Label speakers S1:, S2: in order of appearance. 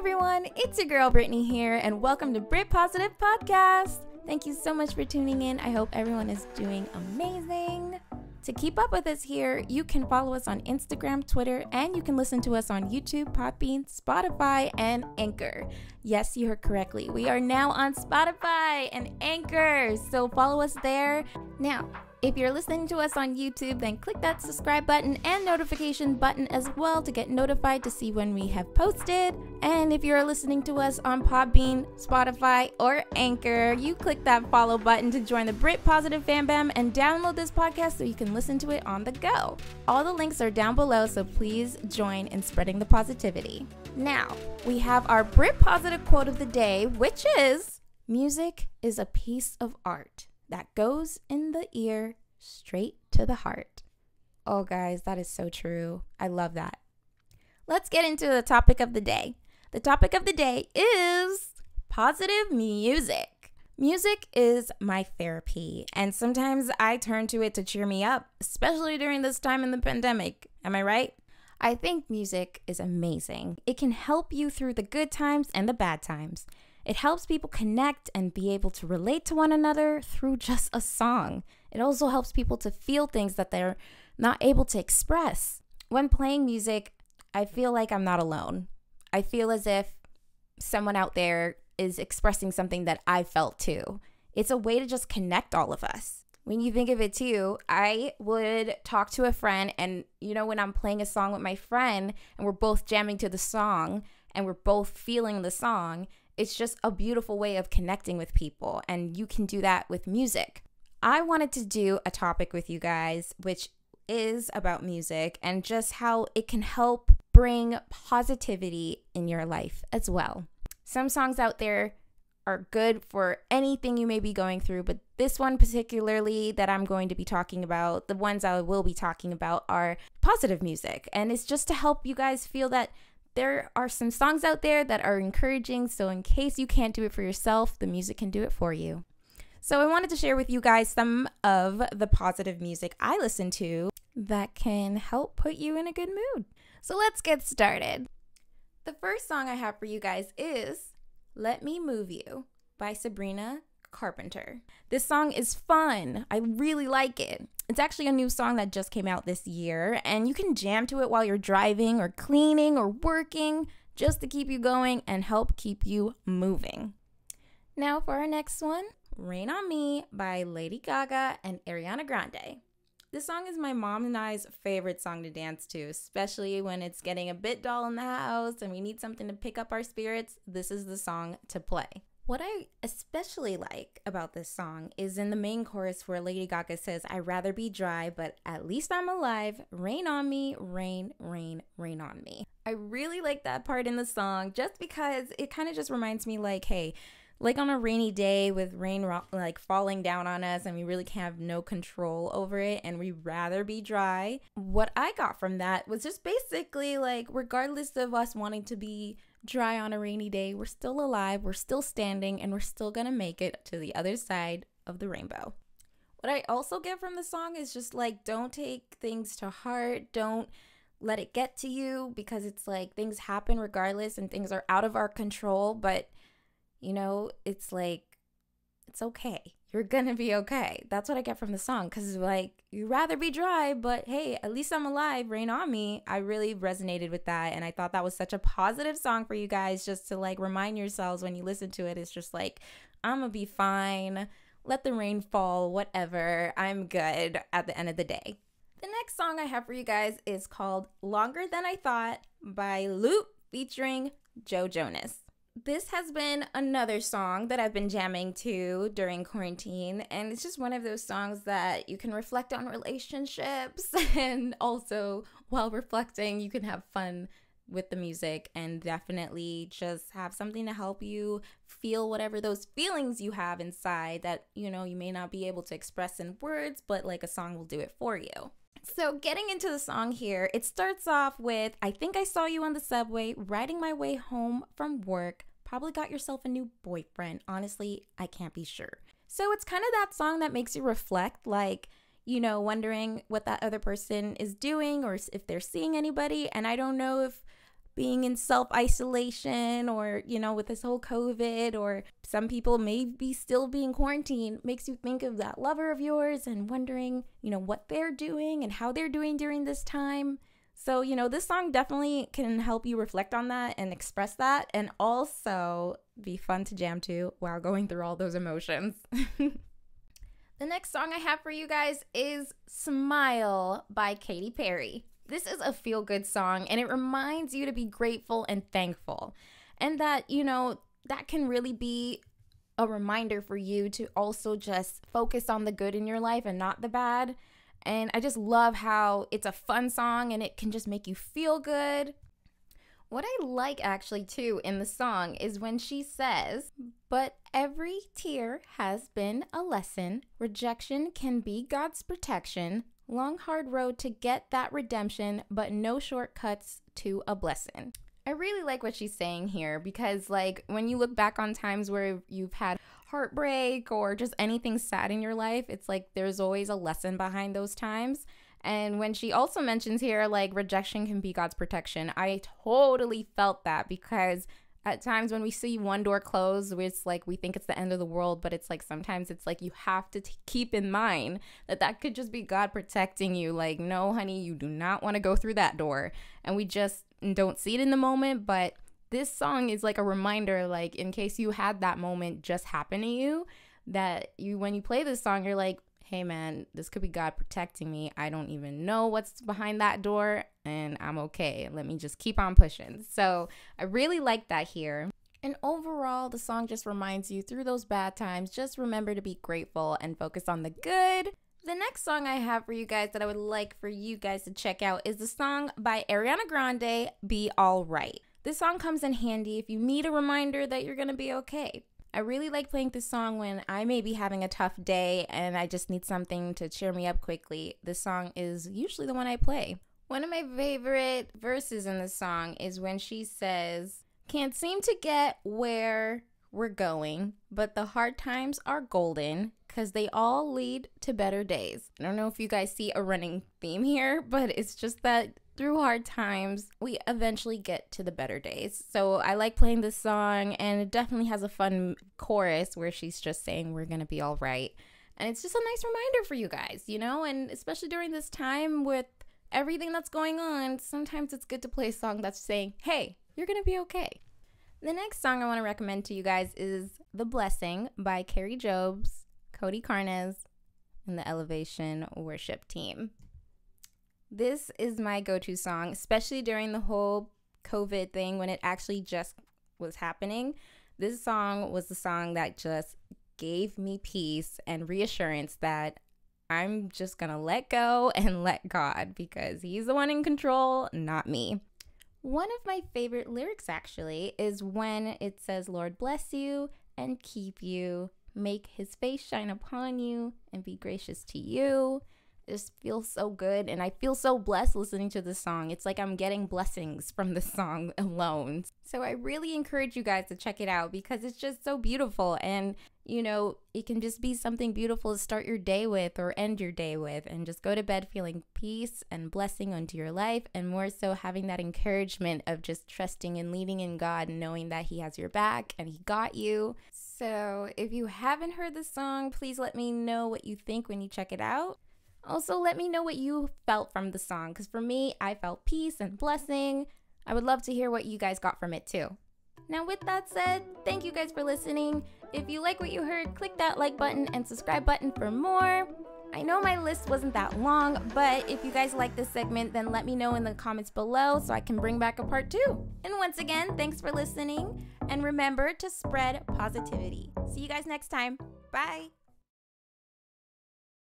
S1: everyone, it's your girl Brittany here, and welcome to Brit Positive Podcast. Thank you so much for tuning in. I hope everyone is doing amazing. To keep up with us here, you can follow us on Instagram, Twitter, and you can listen to us on YouTube, Podbean, Spotify, and Anchor. Yes, you heard correctly. We are now on Spotify and Anchor, so follow us there. Now, if you're listening to us on YouTube, then click that subscribe button and notification button as well to get notified to see when we have posted. And if you're listening to us on Podbean, Spotify, or Anchor, you click that follow button to join the Brit Positive Fan Bam and download this podcast so you can listen to it on the go. All the links are down below, so please join in spreading the positivity. Now, we have our Brit Positive quote of the day, which is Music is a piece of art that goes in the ear straight to the heart. Oh, guys, that is so true. I love that. Let's get into the topic of the day. The topic of the day is positive music. Music is my therapy, and sometimes I turn to it to cheer me up, especially during this time in the pandemic. Am I right? I think music is amazing. It can help you through the good times and the bad times. It helps people connect and be able to relate to one another through just a song. It also helps people to feel things that they're not able to express. When playing music, I feel like I'm not alone. I feel as if someone out there is expressing something that I felt too. It's a way to just connect all of us. When you think of it too, I would talk to a friend, and you know, when I'm playing a song with my friend and we're both jamming to the song and we're both feeling the song, it's just a beautiful way of connecting with people, and you can do that with music. I wanted to do a topic with you guys, which is about music and just how it can help bring positivity in your life as well. Some songs out there are good for anything you may be going through, but this one particularly that I'm going to be talking about, the ones I will be talking about are positive music. And it's just to help you guys feel that there are some songs out there that are encouraging, so in case you can't do it for yourself, the music can do it for you. So I wanted to share with you guys some of the positive music I listen to that can help put you in a good mood. So let's get started. The first song I have for you guys is Let Me Move You by Sabrina Carpenter. This song is fun. I really like it. It's actually a new song that just came out this year, and you can jam to it while you're driving or cleaning or working just to keep you going and help keep you moving. Now, for our next one Rain on Me by Lady Gaga and Ariana Grande. This song is my mom and I's favorite song to dance to, especially when it's getting a bit dull in the house and we need something to pick up our spirits. This is the song to play. What I especially like about this song is in the main chorus where Lady Gaga says, I'd rather be dry, but at least I'm alive. Rain on me, rain, rain, rain on me. I really like that part in the song just because it kind of just reminds me, like, hey, like on a rainy day with rain ro- like falling down on us and we really can have no control over it and we rather be dry. What I got from that was just basically like regardless of us wanting to be dry on a rainy day, we're still alive, we're still standing and we're still going to make it to the other side of the rainbow. What I also get from the song is just like don't take things to heart, don't let it get to you because it's like things happen regardless and things are out of our control, but you know, it's like, it's okay. You're gonna be okay. That's what I get from the song. Cause like, you'd rather be dry, but hey, at least I'm alive. Rain on me. I really resonated with that. And I thought that was such a positive song for you guys just to like remind yourselves when you listen to it. It's just like, I'm gonna be fine. Let the rain fall, whatever. I'm good at the end of the day. The next song I have for you guys is called Longer Than I Thought by Loop featuring Joe Jonas this has been another song that I've been jamming to during quarantine. And it's just one of those songs that you can reflect on relationships. And also, while reflecting, you can have fun with the music and definitely just have something to help you feel whatever those feelings you have inside that, you know, you may not be able to express in words, but like a song will do it for you. So, getting into the song here, it starts off with I think I saw you on the subway riding my way home from work. Probably got yourself a new boyfriend. Honestly, I can't be sure. So, it's kind of that song that makes you reflect, like, you know, wondering what that other person is doing or if they're seeing anybody. And I don't know if being in self isolation or, you know, with this whole COVID or some people may be still being quarantined makes you think of that lover of yours and wondering, you know, what they're doing and how they're doing during this time. So, you know, this song definitely can help you reflect on that and express that and also be fun to jam to while going through all those emotions. the next song I have for you guys is Smile by Katy Perry. This is a feel good song and it reminds you to be grateful and thankful. And that, you know, that can really be a reminder for you to also just focus on the good in your life and not the bad. And I just love how it's a fun song and it can just make you feel good. What I like actually too in the song is when she says, But every tear has been a lesson. Rejection can be God's protection. Long, hard road to get that redemption, but no shortcuts to a blessing. I really like what she's saying here because, like, when you look back on times where you've had heartbreak or just anything sad in your life, it's like there's always a lesson behind those times. And when she also mentions here, like, rejection can be God's protection, I totally felt that because at times when we see one door close, it's like we think it's the end of the world, but it's like sometimes it's like you have to keep in mind that that could just be God protecting you. Like, no, honey, you do not want to go through that door. And we just don't see it in the moment, but this song is like a reminder like in case you had that moment just happen to you that you when you play this song you're like hey man, this could be God protecting me. I don't even know what's behind that door and I'm okay. Let me just keep on pushing. So I really like that here. And overall, the song just reminds you through those bad times, just remember to be grateful and focus on the good. The next song I have for you guys that I would like for you guys to check out is the song by Ariana Grande, Be Alright. This song comes in handy if you need a reminder that you're gonna be okay. I really like playing this song when I may be having a tough day and I just need something to cheer me up quickly. This song is usually the one I play. One of my favorite verses in the song is when she says, Can't seem to get where we're going, but the hard times are golden because they all lead to better days. I don't know if you guys see a running theme here, but it's just that through hard times, we eventually get to the better days. So I like playing this song, and it definitely has a fun chorus where she's just saying, We're gonna be all right. And it's just a nice reminder for you guys, you know? And especially during this time with everything that's going on, sometimes it's good to play a song that's saying, Hey, you're gonna be okay. The next song I wanna recommend to you guys is The Blessing by Carrie Jobs, Cody Carnes, and the Elevation Worship Team. This is my go to song, especially during the whole COVID thing when it actually just was happening. This song was the song that just gave me peace and reassurance that I'm just gonna let go and let God because He's the one in control, not me. One of my favorite lyrics actually is when it says, Lord bless you and keep you, make His face shine upon you and be gracious to you just feels so good and I feel so blessed listening to this song. It's like I'm getting blessings from this song alone. So I really encourage you guys to check it out because it's just so beautiful and you know, it can just be something beautiful to start your day with or end your day with and just go to bed feeling peace and blessing onto your life and more so having that encouragement of just trusting and leaning in God and knowing that he has your back and he got you. So, if you haven't heard the song, please let me know what you think when you check it out. Also, let me know what you felt from the song, because for me, I felt peace and blessing. I would love to hear what you guys got from it too. Now, with that said, thank you guys for listening. If you like what you heard, click that like button and subscribe button for more. I know my list wasn't that long, but if you guys like this segment, then let me know in the comments below so I can bring back a part two. And once again, thanks for listening, and remember to spread positivity. See you guys next time. Bye.